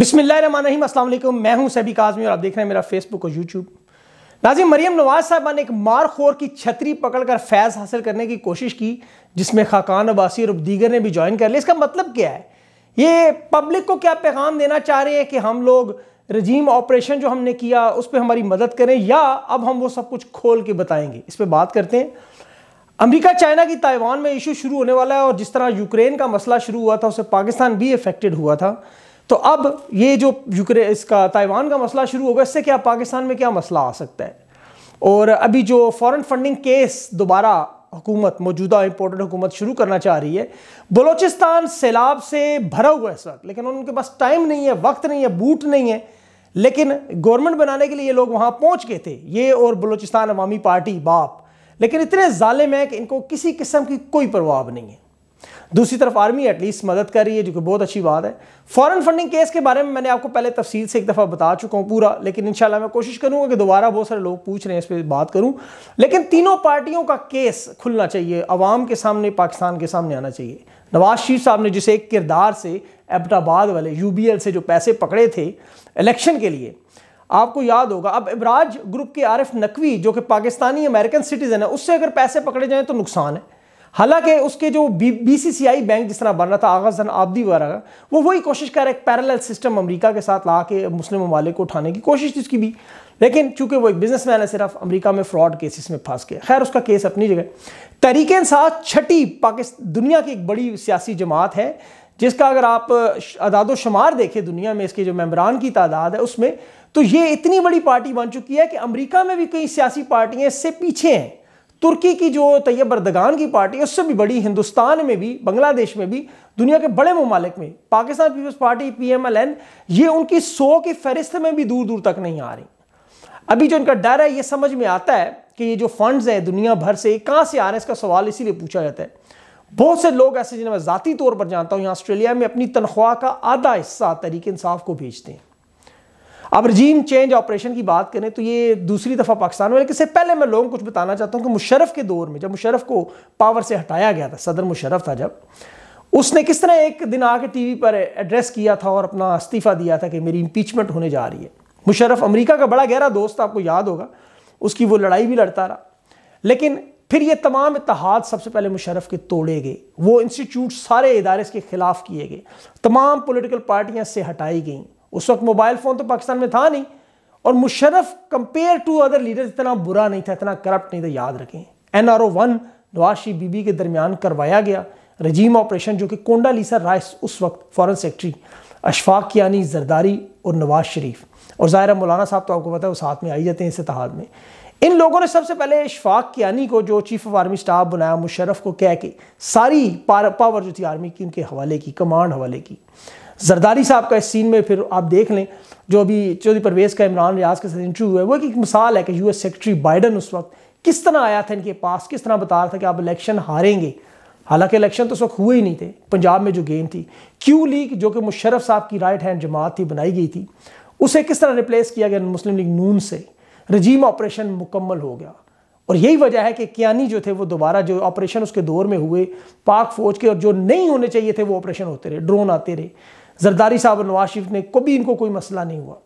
बिसमीम असल मैं हूं सैबी काजमी और आप देख रहे हैं मेरा फेसबुक और यूट्यूब नाजिम मरियम नवाज साहबा ने एक मारखोर की छतरी पकड़कर फैज़ हासिल करने की कोशिश की जिसमें खाकान अबासी और दीगर ने भी ज्वाइन कर लिया इसका मतलब क्या है ये पब्लिक को क्या पैगाम देना चाह रहे हैं कि हम लोग रजीम ऑपरेशन जो हमने किया उस पर हमारी मदद करें या अब हम वो सब कुछ खोल के बताएंगे इस पर बात करते हैं अमेरिका चाइना की ताइवान में इशू शुरू होने वाला है और जिस तरह यूक्रेन का मसला शुरू हुआ था उससे पाकिस्तान भी अफेक्टेड हुआ था तो अब ये जो यूक्रे इसका ताइवान का मसला शुरू होगा इससे क्या पाकिस्तान में क्या मसला आ सकता है और अभी जो फॉरेन फंडिंग केस दोबारा हुकूमत मौजूदा इम्पोर्टेंट हुकूमत शुरू करना चाह रही है बलोचिस्तान सैलाब से भरा हुआ है इस वक्त लेकिन उनके पास टाइम नहीं है वक्त नहीं है बूट नहीं है लेकिन गवर्नमेंट बनाने के लिए ये लोग वहाँ पहुँच गए थे ये और बलोचिस्तान अवामी पार्टी बाप लेकिन इतने ालिम है कि इनको किसी किस्म की कोई परवाह नहीं है दूसरी तरफ आर्मी एटलीस्ट मदद कर रही है जो कि बहुत अच्छी बात है फॉरेन फंडिंग केस के बारे में मैंने आपको पहले तफसील से एक दफ़ा बता चुका हूँ पूरा लेकिन इंशाल्लाह मैं कोशिश करूँगा कि दोबारा बहुत सारे लोग पूछ रहे हैं इस पर बात करूँ लेकिन तीनों पार्टियों का केस खुलना चाहिए आवाम के सामने पाकिस्तान के सामने आना चाहिए नवाज शरीफ साहब ने जिसे एक किरदार से एबटाबाद वाले यू से जो पैसे पकड़े थे इलेक्शन के लिए आपको याद होगा अब इबराज ग्रुप के आरिफ नकवी जो कि पाकिस्तानी अमेरिकन सिटीज़न है उससे अगर पैसे पकड़े जाएँ तो नुकसान है हालांकि उसके जो बी सी सी आई बैंक जिस तरह बन रहा था आगाजन आबदी वगैरह वो वही कोशिश कर रहा है एक पैरल सिस्टम अमरीका के साथ ला के मुस्लिम ममालिक को उठाने की कोशिश थी उसकी भी लेकिन चूंकि वो एक मैन है सिर्फ अमरीका में फ्रॉड केसेस में फंस गया खैर उसका केस अपनी जगह तरीके साथ छठी पाकिस्तान दुनिया की एक बड़ी सियासी जमात है जिसका अगर आप अदाद शुमार देखें दुनिया में इसके जो मेम्बरान की तादाद है उसमें तो ये इतनी बड़ी पार्टी बन चुकी है कि अमेरिका में भी कई सियासी पार्टियाँ इससे पीछे हैं तुर्की की जो तैयब अरदगान की पार्टी है उससे भी बड़ी हिंदुस्तान में भी बांग्लादेश में भी दुनिया के बड़े ममालिक में Pakistan Peoples Party P M L N ये उनकी सौ की फहरिस्त में भी दूर दूर तक नहीं आ रही अभी जो इनका डर है ये समझ में आता है कि ये जो फंड्स हैं दुनिया भर से कहाँ से आ रहे हैं इसका सवाल इसीलिए पूछा जाता है बहुत से लोग ऐसे जिन्हें मैं ज़ाती तौर पर जानता हूँ यहाँ ऑस्ट्रेलिया में अपनी तनख्वाह का आधा हिस्सा तरीके इंसाफ को भेजते हैं अब रजीम चेंज ऑपरेशन की बात करें तो ये दूसरी दफ़ा पाकिस्तान में लेकिन इससे पहले मैं लोगों को कुछ बताना चाहता हूँ कि मुशरफ के दौर में जब मुशरफ को पावर से हटाया गया था सदर मुशरफ था जब उसने किस तरह एक दिन आके टीवी पर एड्रेस किया था और अपना इस्तीफ़ा दिया था कि मेरी इम्पीचमेंट होने जा रही है मुशरफ अमरीका का बड़ा गहरा दोस्त आपको याद होगा उसकी वो लड़ाई भी लड़ता रहा लेकिन फिर ये तमाम इतिहाद सबसे पहले मुशरफ के तोड़े गए वो इंस्टीट्यूट सारे इदारे के खिलाफ किए गए तमाम पोलिटिकल पार्टियाँ से हटाई गईं उस वक्त मोबाइल फ़ोन तो पाकिस्तान में था नहीं और Musharraf compare to other leader इतना बुरा नहीं था इतना करप्ट नहीं था याद रखें N R O one Nawaz Sharif बीबी के दरमियान करवाया गया रजीम ऑपरेशन जो कि कोंडा लीसा राइस उस वक्त फॉरन सेक्रेटरी अशफाक यानी जरदारी और नवाज शरीफ और ज़ाहिर मौलाना साहब तो आपको पता है वो साथ में आई जाते हैं इस इतिहाद में इन लोगों ने सबसे पहले अशफाक यानी को जो चीफ ऑफ आर्मी स्टाफ बनाया मुशरफ को कह के सारी पावर जो थी आर्मी की उनके हवाले की कमांड हवाले की जरदारी साहब का इस सीन में फिर आप देख लें जो अभी चौधरी परवेज़ का इमरान रियाज के साथ इंटरव्यू हुआ है वो एक मिसाल है कि यूएस सेक्रेटरी बाइडन उस वक्त किस तरह आया था इनके पास किस तरह बता रहा था कि आप इलेक्शन हारेंगे हालांकि इलेक्शन तो उस वक्त हुए ही नहीं थे पंजाब में जो गेम थी क्यू लीग जो कि मुशरफ साहब की राइट हैंड जमात थी बनाई गई थी उसे किस तरह रिप्लेस किया गया मुस्लिम लीग नून से रजीम ऑपरेशन मुकम्मल हो गया और यही वजह है कि कियानी जो थे वो दोबारा जो ऑपरेशन उसके दौर में हुए पाक फौज के और जो नहीं होने चाहिए थे वो ऑपरेशन होते रहे ड्रोन आते रहे जरदारी साहब और नवाज शरीफ ने कभी इनको कोई मसला नहीं हुआ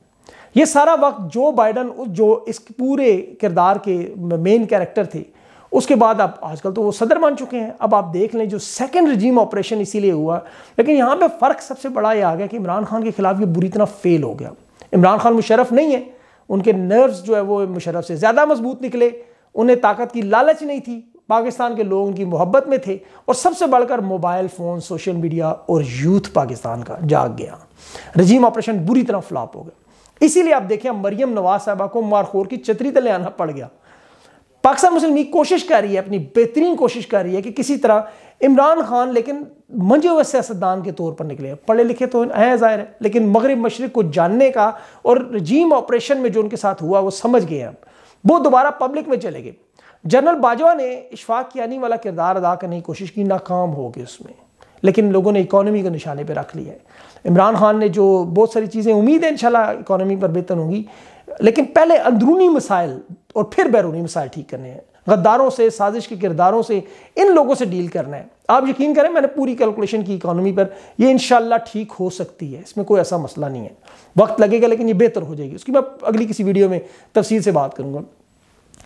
ये सारा वक्त जो बाइडन जो इस पूरे किरदार के मेन कैरेक्टर थे उसके बाद आप आजकल तो वो सदर बन चुके हैं अब आप देख लें जो सेकेंड रजीम ऑपरेशन इसीलिए हुआ लेकिन यहाँ पे फ़र्क सबसे बड़ा ये आ गया कि इमरान खान के ख़िलाफ़ ये बुरी तरह फेल हो गया इमरान खान मुशरफ नहीं है उनके नर्व्स जो है वो मुशरफ से ज़्यादा मजबूत निकले उन्हें ताकत की लालच नहीं थी पाकिस्तान के लोग उनकी मोहब्बत में थे और सबसे बढ़कर मोबाइल फ़ोन सोशल मीडिया और यूथ पाकिस्तान का जाग गया रजीम ऑपरेशन बुरी तरह फ्लॉप हो गया इसीलिए आप देखें मरियम नवाज साहबा को मारखोर की चतरी तले आना पड़ गया पाकिस्तान मुस्लिम लीग कोशिश कर रही है अपनी बेहतरीन कोशिश कर रही है कि किसी तरह इमरान खान लेकिन मंजे हुए सियासतदान के तौर पर निकले पढ़े लिखे तो हैं ज़ाहिर है लेकिन मगरब मशरक को जानने का और रजीम ऑपरेशन में जो उनके साथ हुआ वो समझ गए हैं वो दोबारा पब्लिक में चले गए जनरल बाजवा ने इशफाक यानी वाला किरदार अदा करने की कोशिश की नाकाम हो गई उसमें लेकिन लोगों ने इकानमी को निशाने पर रख लिया है इमरान खान ने जो बहुत सारी चीज़ें उम्मीद है इंशाल्लाह इकानमी पर बेहतर होंगी लेकिन पहले अंदरूनी मसाइल और फिर बैरूनी मसाइल ठीक करने हैं गद्दारों से साजिश के किरदारों से इन लोगों से डील करना है आप यकीन करें मैंने पूरी कैलकुलेशन की इकानमी पर यह इन ठीक हो सकती है इसमें कोई ऐसा मसला नहीं है वक्त लगेगा लेकिन ये बेहतर हो जाएगी उसकी मैं अगली किसी वीडियो में तफसील से बात करूँगा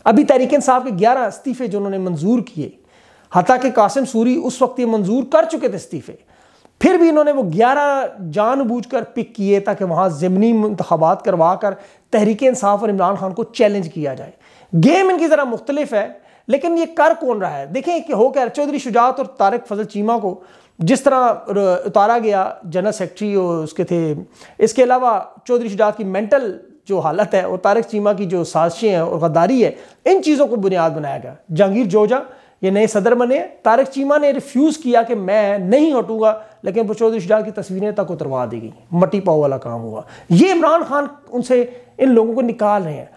अभी तहरीक साहब के ग्यारह इस्तीफ़े जो उन्होंने मंजूर किए हत्या के कासिम सूरी उस वक्त ये मंजूर कर चुके थे इस्तीफ़े फिर भी इन्होंने वो ग्यारह जान बूझ कर पिक किए ताकि वहाँ ज़मनी इंतबात करवा कर तहरीक इंसाफ और इमरान खान को चैलेंज किया जाए गेम इनकी ज़रा मुख्तलिफ है लेकिन ये कर कौन रहा है देखें कि हो क्या चौधरी शुजात और तारक फजल चीमा को जिस तरह उतारा गया जनरल सेक्रेटरी और उसके थे इसके अलावा चौधरी शुजात की मेंटल जो हालत है और तारक चीमा की जो साजिशें हैं और गद्दारी है इन चीज़ों को बुनियाद बनाया गया जहांगीर जोजा ये नए सदर बने तारक चीमा ने रिफ्यूज़ किया कि मैं नहीं हटूंगा लेकिन बचौदी शाह की तस्वीरें तक उतरवा दी गई मट्टी पाओ वाला काम हुआ ये इमरान खान उनसे इन लोगों को निकाल रहे हैं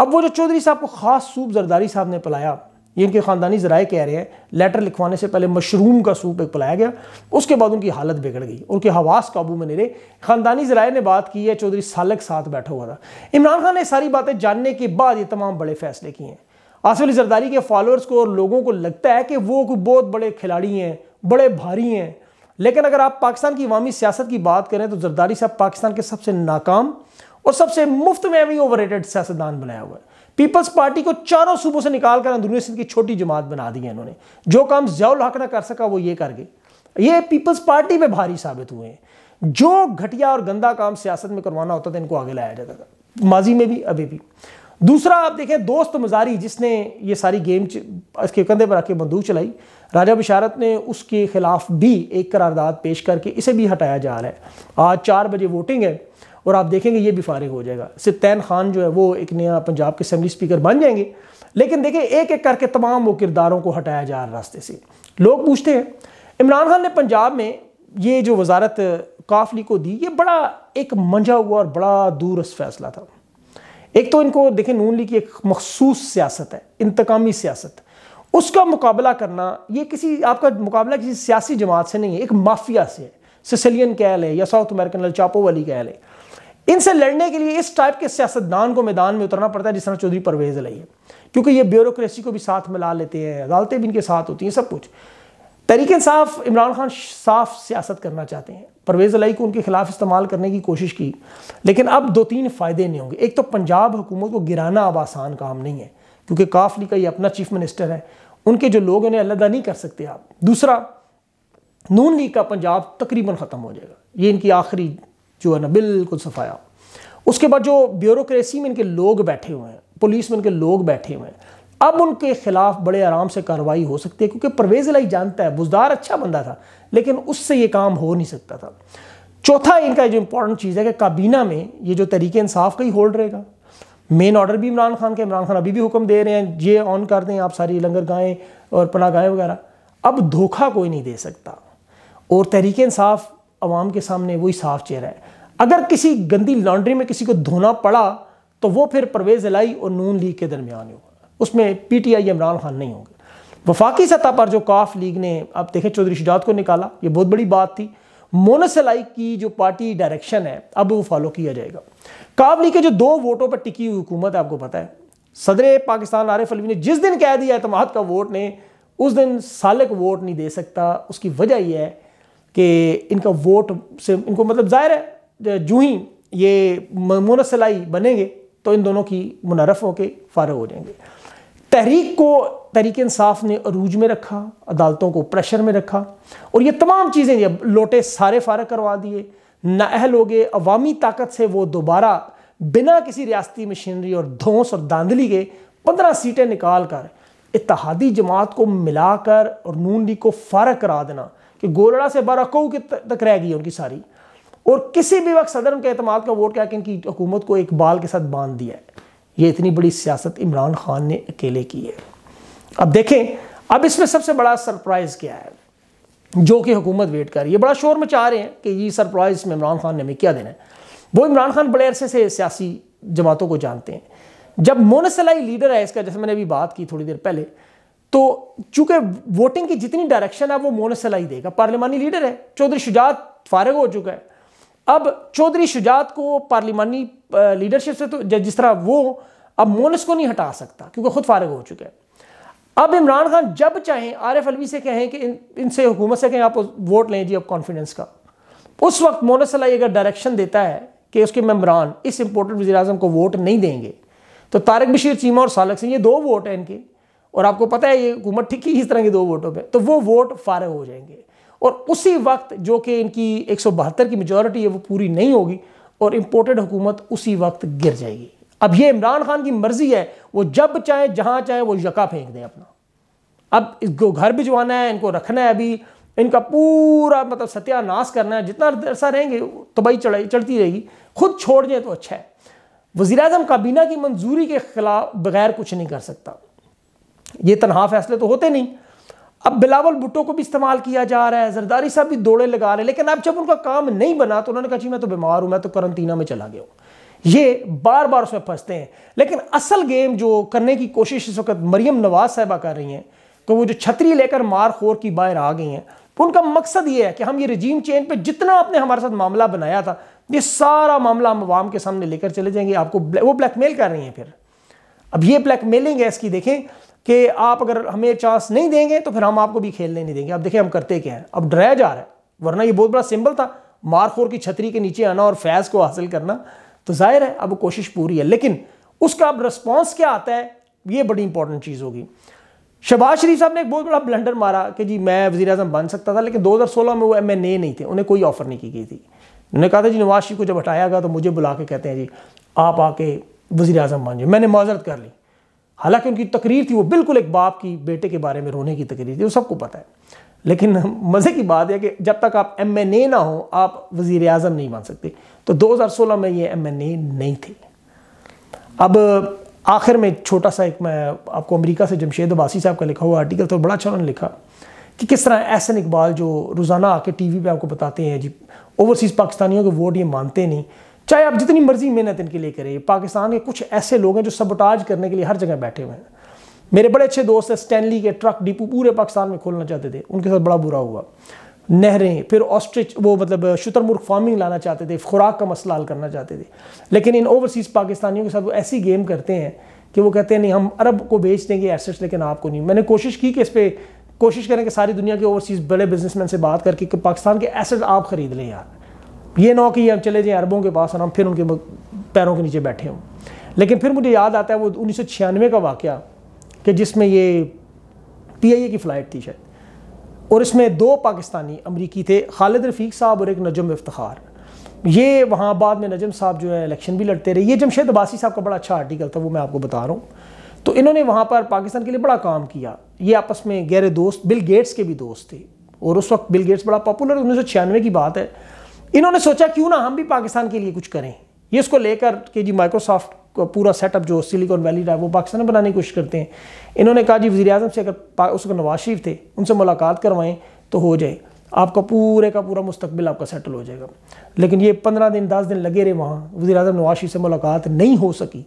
अब वो जो चौधरी साहब को खास सूप जरदारी साहब ने पिलाया ये इनके ख़ानदानी ज़राए कह रहे हैं लेटर लिखवाने से पहले मशरूम का सूप एक पिलाया गया उसके बाद उनकी हालत बिगड़ गई उनके हवास काबू में नहीं रहे ख़ानदानी ज़राए ने बात की है चौधरी सालक साथ बैठा हुआ था इमरान खान ने सारी बातें जानने के बाद ये तमाम बड़े फैसले किए हैं आसिफ अली जरदारी के फॉलोअर्स को और लोगों को लगता है कि वो कोई बहुत बड़े खिलाड़ी हैं बड़े भारी हैं लेकिन अगर आप पाकिस्तान की अवामी सियासत की बात करें तो जरदारी साहब पाकिस्तान के सबसे नाकाम और सबसे मुफ्त में भी ओवर सियासतदान बनाया हुआ है पीपल्स पार्टी को चारों सूबों से निकाल कर अंदरूनी सिंध की छोटी जमात बना दी है इन्होंने जो काम जयाउल हक ना कर सका वो ये कर गए ये पीपल्स पार्टी में भारी साबित हुए हैं जो घटिया और गंदा काम सियासत में करवाना होता था इनको आगे लाया जाता था माजी में भी अभी भी दूसरा आप देखें दोस्त मजारी जिसने ये सारी गेम इसके कंधे पर आके बंदूक चलाई राजा बशारत ने उसके खिलाफ भी एक करारदाद पेश करके इसे भी हटाया जा रहा है आज चार बजे वोटिंग है और आप देखेंगे ये भी फारिग हो जाएगा सितैन खान जो है वो एक नया पंजाब के असम्बली स्पीकर बन जाएंगे लेकिन देखिए एक एक करके तमाम वो किरदारों को हटाया जा रहा रास्ते से लोग पूछते हैं इमरान खान ने पंजाब में ये जो वजारत काफली को दी ये बड़ा एक मंझा हुआ और बड़ा दूरस फैसला था एक तो इनको देखें नून ली की एक मखसूस सियासत है इंतकामी सियासत उसका मुकाबला करना ये किसी आपका मुकाबला किसी सियासी जमात से नहीं है एक माफिया से है सिसिलियन कह है या साउथ अमेरिकन अलचापो वाली कह है इनसे लड़ने के लिए इस टाइप के सियासतदान को मैदान में उतरना पड़ता है जिस तरह चौधरी परवेज अली है क्योंकि ये ब्यूरोक्रेसी को भी साथ में ला लेते हैं अदालतें भी इनके साथ होती हैं सब कुछ तरीके साफ इमरान खान साफ सियासत करना चाहते हैं परवेज़ अलाई को उनके खिलाफ इस्तेमाल करने की कोशिश की लेकिन अब दो तीन फ़ायदे नहीं होंगे एक तो पंजाब हुकूमत को गिराना अब आसान काम नहीं है क्योंकि काफली का ये अपना चीफ मिनिस्टर है उनके जो लोग उन्हें अलहदा नहीं कर सकते आप दूसरा नून लीग का पंजाब तकरीबन ख़त्म हो जाएगा ये इनकी आखिरी जो है ना बिल्कुल सफाया उसके बाद जो ब्यूरोसी में इनके लोग बैठे हुए हैं पुलिस में इनके लोग बैठे हुए हैं अब उनके खिलाफ बड़े आराम से कार्रवाई हो सकती है क्योंकि परवेज लाई जानता है बुजदार अच्छा बंदा था लेकिन उससे ये काम हो नहीं सकता था चौथा इनका जो इंपॉर्टेंट चीज़ है कि काबीना में ये जो तरीके इंसाफ का ही होल्ड रहेगा मेन ऑर्डर भी इमरान खान के इमरान खान अभी भी हुक्म दे रहे हैं ये ऑन कर दें आप सारी लंगर गायें और पना गायें वगैरह अब धोखा कोई नहीं दे सकता और तहरीक इंसाफ आवाम के सामने वही साफ चेहरा है अगर किसी गंदी लॉन्ड्री में किसी को धोना पड़ा तो वो फिर परवेज़ अलाई और नून लीग के दरमियान होगा उसमें P T I Imran Khan नहीं होंगे वफाकी सतह पर जो काफ लीग ने अब देखें चौधरी शिजात को निकाला ये बहुत बड़ी बात थी मोनस अलाई की जो पार्टी डायरेक्शन है अब वो फॉलो किया जाएगा काफ लीग के जो दो वोटों पर टिकी हुई हुकूमत है आपको पता है सदर पाकिस्तान आरिफ अलवी ने जिस दिन कह दिया एतम का वोट ने उस दिन सालक वोट नहीं दे सकता उसकी वजह यह है कि इनका वोट से इनको मतलब जाहिर है जू ही ये मुनसलाई बनेंगे तो इन दोनों की मुनरफ होकर फ़ारग हो जाएंगे तहरीक को तहरीक इंसाफ ने अरूज में रखा अदालतों को प्रेशर में रखा और ये तमाम चीज़ें ये लोटे सारे फारग करवा दिए नाअहल हो गए अवामी ताकत से वो दोबारा बिना किसी रियाती मशीनरी और धोंस और दांधली के पंद्रह सीटें निकाल कर इतिहादी जमात को मिलाकर और नून लीग को फारग करा देना कि गोलड़ा से बरकऊ की तक रह गई उनकी सारी और किसी भी वक्त सदर के अहतमाद का वोट क्या कि इनकी हुकूमत को एक बाल के साथ बांध दिया है ये इतनी बड़ी सियासत इमरान खान ने अकेले की है अब देखें अब इसमें सबसे बड़ा सरप्राइज़ क्या है जो कि हुकूमत वेट कर रही है बड़ा शोर मचा रहे हैं कि ये सरप्राइज़ में इमरान खान ने हमें क्या देना है वो इमरान खान बड़े अरसे से सियासी जमातों को जानते हैं जब मोनसलाई लीडर है इसका जैसे मैंने अभी बात की थोड़ी देर पहले तो चूंकि वोटिंग की जितनी डायरेक्शन है वो मोनसलाई ही देगा पार्लिमानी लीडर है चौधरी शुजात फारग हो चुका है अब चौधरी शुजात को पार्लिमानी लीडरशिप से तो जिस तरह वो अब मोनस को नहीं हटा सकता क्योंकि खुद फारग हो चुका है अब इमरान खान जब चाहें आर एफ अलवी से कहें कि इन इनसे हुकूमत से कहें आप वोट लें जी अब कॉन्फिडेंस का उस वक्त मोनस सलाई अगर डायरेक्शन देता है कि उसके मम्बरान इस इंपोर्टेंट वजी को वोट नहीं देंगे तो तारक बशीर चीमा और सालक सिंह ये दो वोट हैं इनके और आपको पता है ये हुकूमत ठीक ही इस तरह की दो वोटों पर तो वो वोट फारग हो जाएंगे और उसी वक्त जो कि इनकी एक की मेजोरिटी है वो पूरी नहीं होगी और इम्पोर्टेड हुकूमत उसी वक्त गिर जाएगी अब ये इमरान खान की मर्जी है वो जब चाहे जहाँ चाहे वो यका फेंक दें अपना अब इसको घर भिजवाना है इनको रखना है अभी इनका पूरा मतलब सत्यानाश करना है जितना अरसा रहेंगे तबाही तो चढ़ाई चढ़ती रहेगी खुद छोड़ दें तो अच्छा है वज़ी अजम काबीना की मंजूरी के खिलाफ बगैर कुछ नहीं कर सकता ये तनहा फैसले तो होते नहीं अब बिलावल भुट्टो को भी इस्तेमाल किया जा रहा है जरदारी साहब भी दौड़े लगा रहे लेकिन अब जब उनका काम नहीं बना तो उन्होंने कहा जी मैं तो बीमार हूं मैं तो करंतना में चला गया ये बार बार उसमें फंसते हैं लेकिन असल गेम जो करने की कोशिश इस वक्त मरियम नवाज साहबा कर रही हैं तो वो जो छतरी लेकर मार खोर की बाहर आ गई हैं उनका मकसद ये है कि हम ये रजीम चेंज पे जितना आपने हमारे साथ मामला बनाया था ये सारा मामला हम आवाम के सामने लेकर चले जाएंगे आपको ब्लै, वो ब्लैकमेल कर रही हैं फिर अब ये ब्लैकमेलिंग है इसकी देखें कि आप अगर हमें चांस नहीं देंगे तो फिर हम आपको भी खेलने नहीं देंगे अब देखिए हम करते क्या है अब डराया जा रहा है वरना ये बहुत बड़ा सिंबल था मारखोर की छतरी के नीचे आना और फैज को हासिल करना तो जाहिर है अब कोशिश पूरी है लेकिन उसका अब रिस्पॉन्स क्या आता है ये बड़ी इंपॉर्टेंट चीज़ होगी शहबाज शरीफ साहब ने एक बहुत बड़ा ब्लंडर मारा कि जी मैं वजी अजम बन सकता था लेकिन 2016 में वो एम एन ए नहीं थे उन्हें कोई ऑफर नहीं की गई थी उन्होंने कहा था जी नवाज शरीफ को जब हटाया गया तो मुझे बुला के कहते हैं जी आप आके वजी अजम बन जाए मैंने माजरत कर ली हालांकि उनकी तकरीर थी वो बिल्कुल एक बाप की बेटे के बारे में रोने की तकरीर थी वो सबको पता है लेकिन मज़े की बात है कि जब तक आप एम एन ए ना हो आप वज़ी अजम नहीं बन सकते तो 2016 में ये एम एन ए नहीं थे अब आखिर में छोटा सा एक मैं आपको अमेरिका से जमशेद अबासी साहब का लिखा हुआ आर्टिकल तो बड़ा अच्छा उन्होंने लिखा कि किस तरह एहसन इकबाल जो रोज़ाना आके टीवी पर आपको बताते हैं जी ओवरसीज़ पाकिस्तानियों के वोट ये मानते नहीं चाहे आप जितनी मर्जी मेहनत इनके लिए करें पाकिस्तान के कुछ ऐसे लोग हैं जो सबोटाज करने के लिए हर जगह बैठे हुए हैं मेरे बड़े अच्छे दोस्त हैं स्टैनली के ट्रक डिपो पूरे पाकिस्तान में खोलना चाहते थे उनके साथ बड़ा बुरा हुआ नहरें फिर ऑस्ट्रिच वो मतलब शुतरमुर्ग फार्मिंग लाना चाहते थे खुराक का मसला हल करना चाहते थे लेकिन इन ओवरसीज़ पाकिस्तानियों के साथ वो ऐसी गेम करते हैं कि वो कहते हैं नहीं हम अरब को बेच देंगे एसेट्स लेकिन आपको नहीं मैंने कोशिश की कि इस पर कोशिश करें कि सारी दुनिया के ओवरसीज़ बड़े बिजनेसमैन से बात करके कि पाकिस्तान के एसेट आप ख़रीद लें यार ये ना कि हम चले जाएँ अरबों के पास और हम फिर उनके पैरों के नीचे बैठे हों लेकिन फिर मुझे याद आता है वो उन्नीस का वाक़ कि जिसमें ये ए की फ़्लाइट थी शायद और इसमें दो पाकिस्तानी अमरीकी थे खालिद रफ़ीक साहब और एक नजम इफ्तार ये वहाँ बाद में नजम साहब जो है इलेक्शन भी लड़ते रहे ये जमशेद अबासी साहब का बड़ा अच्छा आर्टिकल था वो मैं आपको बता रहा हूँ तो इन्होंने वहाँ पर पाकिस्तान के लिए बड़ा काम किया ये आपस में गहरे दोस्त बिल गेट्स के भी दोस्त थे और उस वक्त बिल गेट्स बड़ा पॉपुलर उन्नीस की बात है इन्होंने सोचा क्यों ना हम भी पाकिस्तान के लिए कुछ करें ये इसको लेकर के जी माइक्रोसॉफ्ट का पूरा सेटअप जो सिलिकॉन वैली रहा है वो पाकिस्तान में बनाने की कोशिश करते हैं इन्होंने कहा जी वजी अजम से अगर वक्त नवाज शरीफ थे उनसे मुलाकात करवाएं तो हो जाए आपका पूरे का पूरा मुस्तबिल आपका सेटल हो जाएगा लेकिन ये पंद्रह दिन दस दिन लगे रहे वहाँ वजी अजम नवाज शरीफ से मुलाकात नहीं हो सकी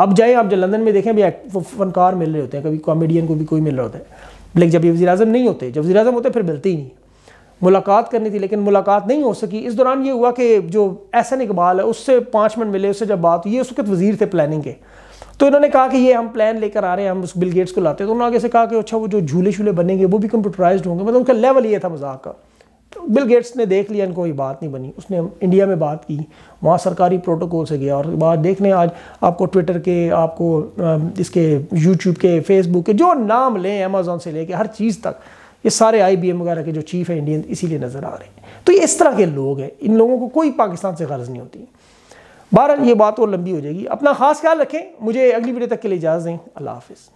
अब जाए आप जब लंदन में देखें भी फनकार मिल रहे होते हैं कभी कॉमेडियन को भी कोई मिल रहा होता है लेकिन जब ये वजी अजम नहीं होते जब वजी होते फिर मिलते ही नहीं मुलाकात करनी थी लेकिन मुलाकात नहीं हो सकी इस दौरान ये हुआ कि जो एहसन इकबाल है उससे पाँच मिनट मिले उससे जब बात हुई उस वक्त वजीर थे प्लानिंग के तो इन्होंने कहा कि ये हम प्लान लेकर आ रहे हैं हम उस बिल गेट्स को लाते हैं तो उन्होंने आगे से कहा कि अच्छा वो जो झूले झूले बनेंगे वो भी कंप्यूटराइज होंगे मतलब उनका लेवल ये था मजाक का तो बिल गेट्स ने देख लिया इनको ये बात नहीं बनी उसने इंडिया में बात की वहाँ सरकारी प्रोटोकॉल से गया और बात देख लें आज आपको ट्विटर के आपको इसके यूट्यूब के फेसबुक के जो नाम लें अमेज़ोन से लेके हर चीज़ तक ये सारे आई वगैरह के जो चीफ हैं इंडियन इसीलिए नज़र आ रहे हैं तो ये इस तरह के लोग हैं इन लोगों को कोई पाकिस्तान से गर्ज नहीं होती बहरहाल ये बात और लंबी हो जाएगी अपना खास ख्याल रखें मुझे अगली वीडियो तक के लिए इजाज़त दें अल्लाह हाफिज़